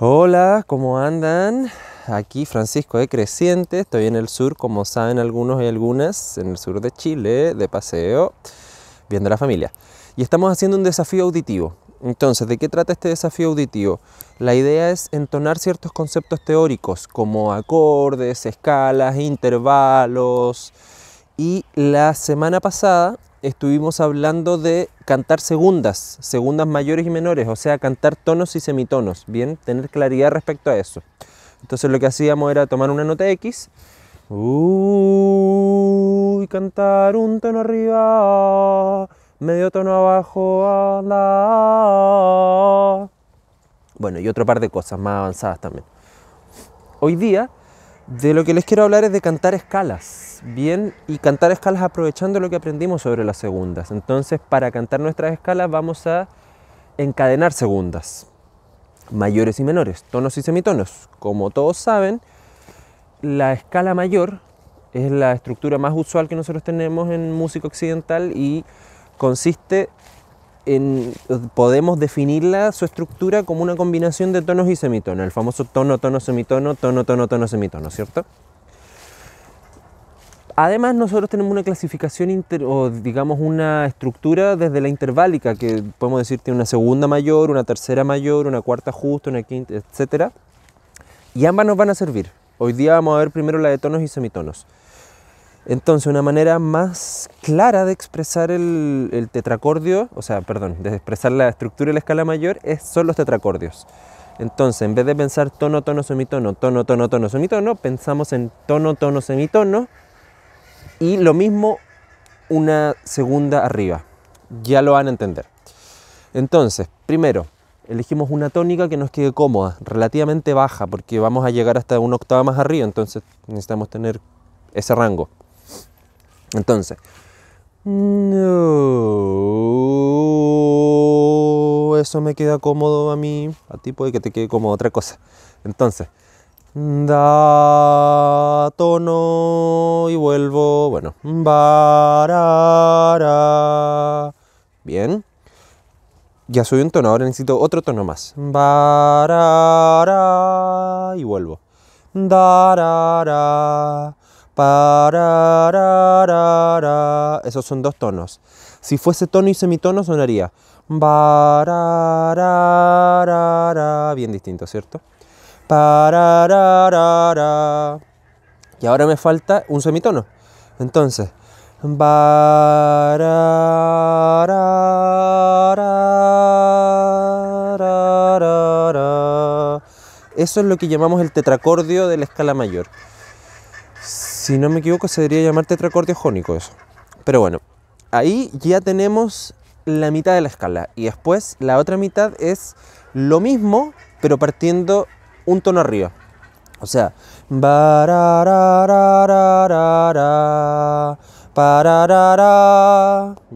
Hola, ¿cómo andan? Aquí Francisco de Creciente, estoy en el sur, como saben algunos y algunas, en el sur de Chile, de paseo, viendo la familia. Y estamos haciendo un desafío auditivo. Entonces, ¿de qué trata este desafío auditivo? La idea es entonar ciertos conceptos teóricos como acordes, escalas, intervalos, y la semana pasada estuvimos hablando de cantar segundas, segundas mayores y menores, o sea, cantar tonos y semitonos, ¿bien? Tener claridad respecto a eso. Entonces lo que hacíamos era tomar una nota X y cantar un tono arriba, medio tono abajo a la... Bueno, y otro par de cosas más avanzadas también. Hoy día de lo que les quiero hablar es de cantar escalas, ¿bien? Y cantar escalas aprovechando lo que aprendimos sobre las segundas. Entonces, para cantar nuestras escalas vamos a encadenar segundas, mayores y menores, tonos y semitonos. Como todos saben, la escala mayor es la estructura más usual que nosotros tenemos en música occidental y consiste podemos definirla, su estructura, como una combinación de tonos y semitonos, el famoso tono, tono, semitono, tono, tono, tono, semitono, ¿cierto? Además, nosotros tenemos una clasificación o digamos una estructura desde la interválica, que podemos decir tiene una segunda mayor, una tercera mayor, una cuarta justa, una quinta, etc. Y ambas nos van a servir. Hoy día vamos a ver primero la de tonos y semitonos. Entonces, una manera más clara de expresar el, tetracordio, o sea, perdón, de expresar la estructura de la escala mayor es, son los tetracordios. Entonces, en vez de pensar tono, tono, semitono, tono, tono, tono, semitono, pensamos en tono, tono, semitono y lo mismo una segunda arriba. Ya lo van a entender. Entonces, primero, elegimos una tónica que nos quede cómoda, relativamente baja, porque vamos a llegar hasta una octava más arriba, entonces necesitamos tener ese rango. Entonces, eso me queda cómodo a mí, a ti puede que te quede cómodo otra cosa. Entonces, da tono y vuelvo, bueno, barara. Bien. Ya subí un tono, ahora necesito otro tono más. Barara y vuelvo. Darara. Esos son dos tonos. Si fuese tono y semitono sonaría. Bien distinto, ¿cierto? Y ahora me falta un semitono. Entonces. Eso es lo que llamamos el tetracordio de la escala mayor si no me equivoco, se debería llamar tetracordio jónico eso. Pero bueno, ahí ya tenemos la mitad de la escala y después la otra mitad es lo mismo, pero partiendo un tono arriba. O sea, y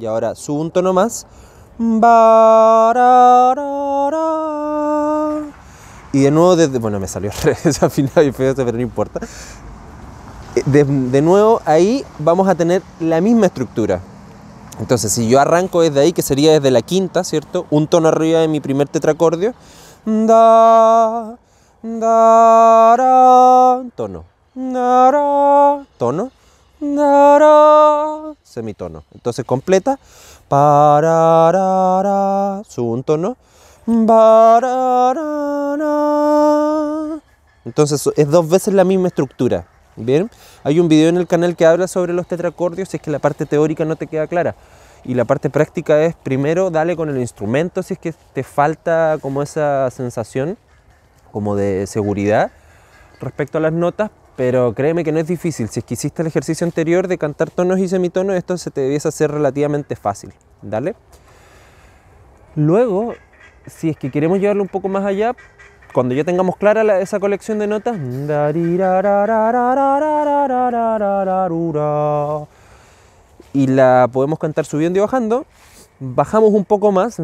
ahora subo un tono más. Y de nuevo desde... Bueno, me salió al final y feo, pero no importa de, nuevo ahí vamos a tener la misma estructura. Entonces, si yo arranco desde ahí, que sería desde la quinta, ¿cierto? Un tono arriba de mi primer tetracordio. Da, da, tono. tono. semitono. Entonces completa. Para, subo un tono. Entonces es dos veces la misma estructura. Bien, hay un video en el canal que habla sobre los tetracordios, si es que la parte teórica no te queda clara. Y la parte práctica es primero dale con el instrumento si es que te falta como esa sensación como de seguridad respecto a las notas, pero créeme que no es difícil. Si es que hiciste el ejercicio anterior de cantar tonos y semitonos, esto se te debiese hacer relativamente fácil. Dale. Luego, si es que queremos llevarlo un poco más allá, cuando ya tengamos clara esa colección de notas, y la podemos cantar subiendo y bajando, bajamos un poco más,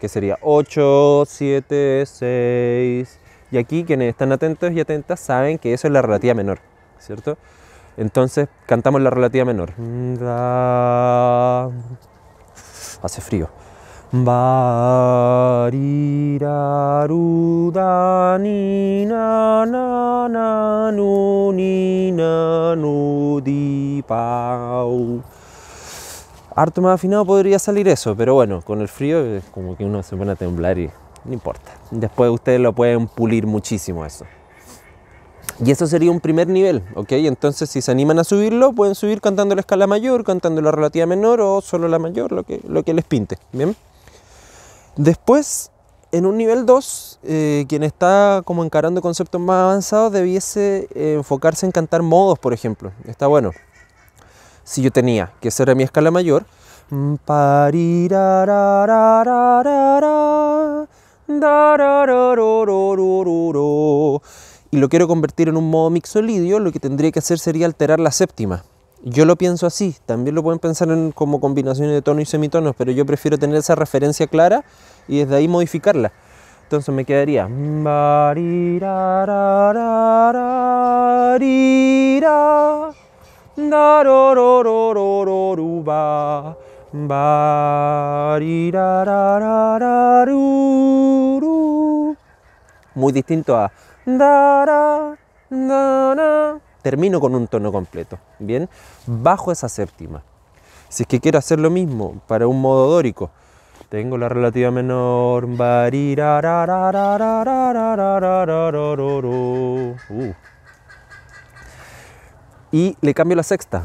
que sería 8, 7, 6, y aquí quienes están atentos y atentas saben que eso es la relativa menor, ¿cierto? Entonces cantamos la relativa menor. Hace frío nu, nu pa, Harto más afinado podría salir eso, pero bueno, con el frío es como que uno se pone a temblar y no importa. Después ustedes lo pueden pulir muchísimo eso. Y eso sería un primer nivel, ¿ok? Entonces, si se animan a subirlo, pueden subir cantando la escala mayor, cantando la relativa menor o solo la mayor, lo que, lo que les pinte, ¿bien? Después, en un nivel 2, eh, quien está como encarando conceptos más avanzados debiese eh, enfocarse en cantar modos, por ejemplo. Está bueno. Si yo tenía, que ser a mi escala mayor, y lo quiero convertir en un modo mixolidio, lo que tendría que hacer sería alterar la séptima. Yo lo pienso así, también lo pueden pensar en como combinaciones de tonos y semitonos, pero yo prefiero tener esa referencia clara y desde ahí modificarla. Entonces me quedaría. Muy distinto a termino con un tono completo, ¿bien? Bajo esa séptima. Si es que quiero hacer lo mismo para un modo dórico, tengo la relativa menor. Y le cambio la sexta.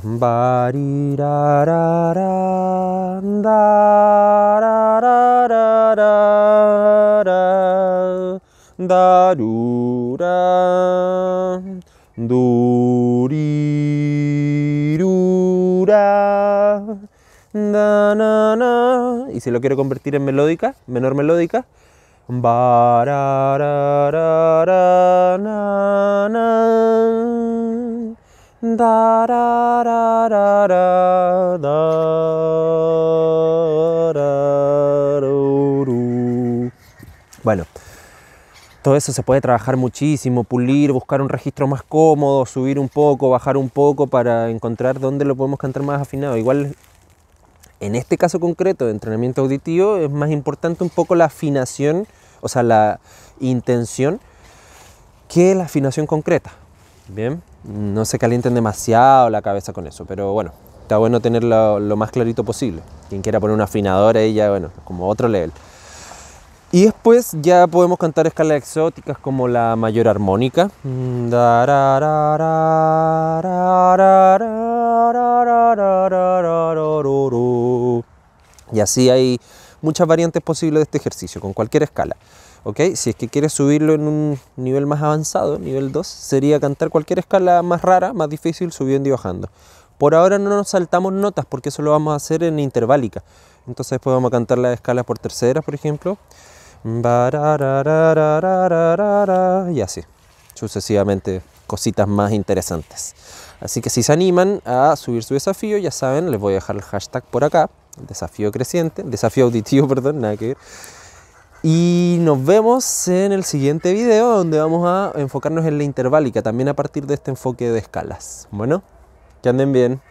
Durirura. Y si lo quiero convertir en melódica, menor melódica. Todo eso se puede trabajar muchísimo, pulir, buscar un registro más cómodo, subir un poco, bajar un poco para encontrar dónde lo podemos cantar más afinado. Igual en este caso concreto de entrenamiento auditivo es más importante un poco la afinación, o sea, la intención que la afinación concreta. Bien, no se calienten demasiado la cabeza con eso, pero bueno, está bueno tenerlo lo más clarito posible. Quien quiera poner un afinador ahí ya, bueno, como otro level. Y después ya podemos cantar escalas exóticas como la mayor armónica. Y así hay muchas variantes posibles de este ejercicio, con cualquier escala. Si es que quieres subirlo en un nivel más avanzado, nivel 2, sería cantar cualquier escala más rara, más difícil, subiendo y bajando. Por ahora no nos saltamos notas porque eso lo vamos a hacer en intervalica. Entonces después vamos a cantar las escalas por terceras, por ejemplo. Y así, sucesivamente, cositas más interesantes. Así que si se animan a subir su desafío, ya saben, les voy a dejar el hashtag por acá, desafío creciente, desafío auditivo, perdón, nada que ver. Y nos vemos en el siguiente video donde vamos a enfocarnos en la interválica, también a partir de este enfoque de escalas. Bueno, que anden bien.